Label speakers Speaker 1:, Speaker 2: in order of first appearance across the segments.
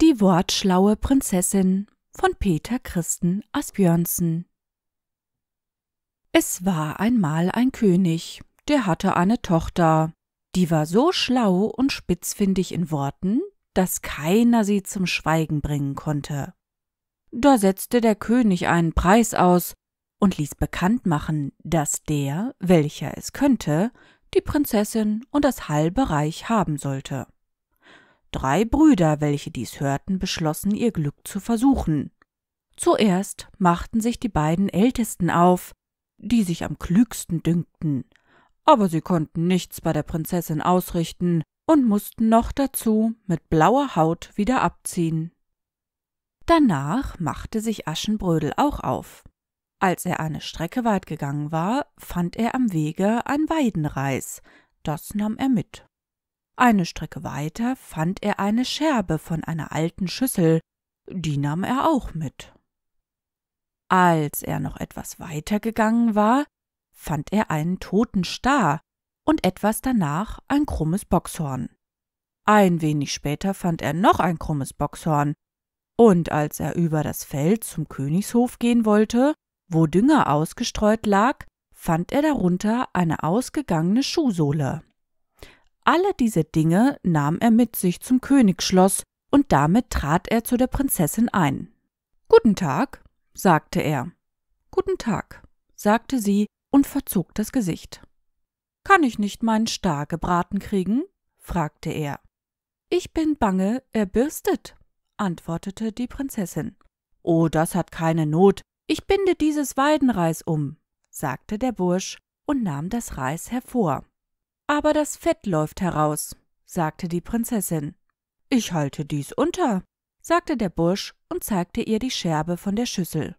Speaker 1: Die wortschlaue Prinzessin von Peter Christen Asbjörnsen Es war einmal ein König, der hatte eine Tochter, die war so schlau und spitzfindig in Worten, dass keiner sie zum Schweigen bringen konnte. Da setzte der König einen Preis aus und ließ bekannt machen, dass der, welcher es könnte, die Prinzessin und das halbe Reich haben sollte drei Brüder, welche dies hörten, beschlossen, ihr Glück zu versuchen. Zuerst machten sich die beiden Ältesten auf, die sich am klügsten dünkten, aber sie konnten nichts bei der Prinzessin ausrichten und mussten noch dazu mit blauer Haut wieder abziehen. Danach machte sich Aschenbrödel auch auf. Als er eine Strecke weit gegangen war, fand er am Wege ein Weidenreis, das nahm er mit. Eine Strecke weiter fand er eine Scherbe von einer alten Schüssel, die nahm er auch mit. Als er noch etwas weiter gegangen war, fand er einen toten Star und etwas danach ein krummes Bockshorn. Ein wenig später fand er noch ein krummes Bockshorn, und als er über das Feld zum Königshof gehen wollte, wo Dünger ausgestreut lag, fand er darunter eine ausgegangene Schuhsohle. Alle diese Dinge nahm er mit sich zum Königsschloss, und damit trat er zu der Prinzessin ein. Guten Tag, sagte er. Guten Tag, sagte sie und verzog das Gesicht. Kann ich nicht meinen Star gebraten kriegen? fragte er. Ich bin bange, er birstet, antwortete die Prinzessin. Oh, das hat keine Not, ich binde dieses Weidenreis um, sagte der Bursch und nahm das Reis hervor. Aber das Fett läuft heraus, sagte die Prinzessin. Ich halte dies unter, sagte der Bursch und zeigte ihr die Scherbe von der Schüssel.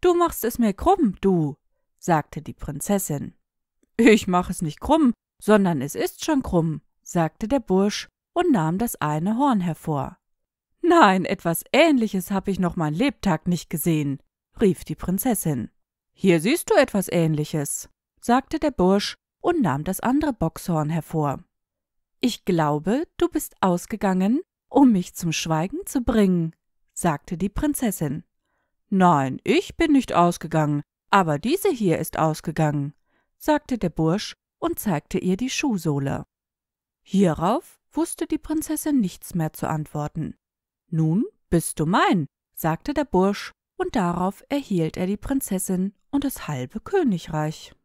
Speaker 1: Du machst es mir krumm, du, sagte die Prinzessin. Ich mache es nicht krumm, sondern es ist schon krumm, sagte der Bursch und nahm das eine Horn hervor. Nein, etwas Ähnliches habe ich noch mein Lebtag nicht gesehen, rief die Prinzessin. Hier siehst du etwas Ähnliches, sagte der Bursch und nahm das andere Bockshorn hervor. Ich glaube, du bist ausgegangen, um mich zum Schweigen zu bringen, sagte die Prinzessin. Nein, ich bin nicht ausgegangen, aber diese hier ist ausgegangen, sagte der Bursch und zeigte ihr die Schuhsohle. Hierauf wusste die Prinzessin nichts mehr zu antworten. Nun bist du mein, sagte der Bursch, und darauf erhielt er die Prinzessin und das halbe Königreich.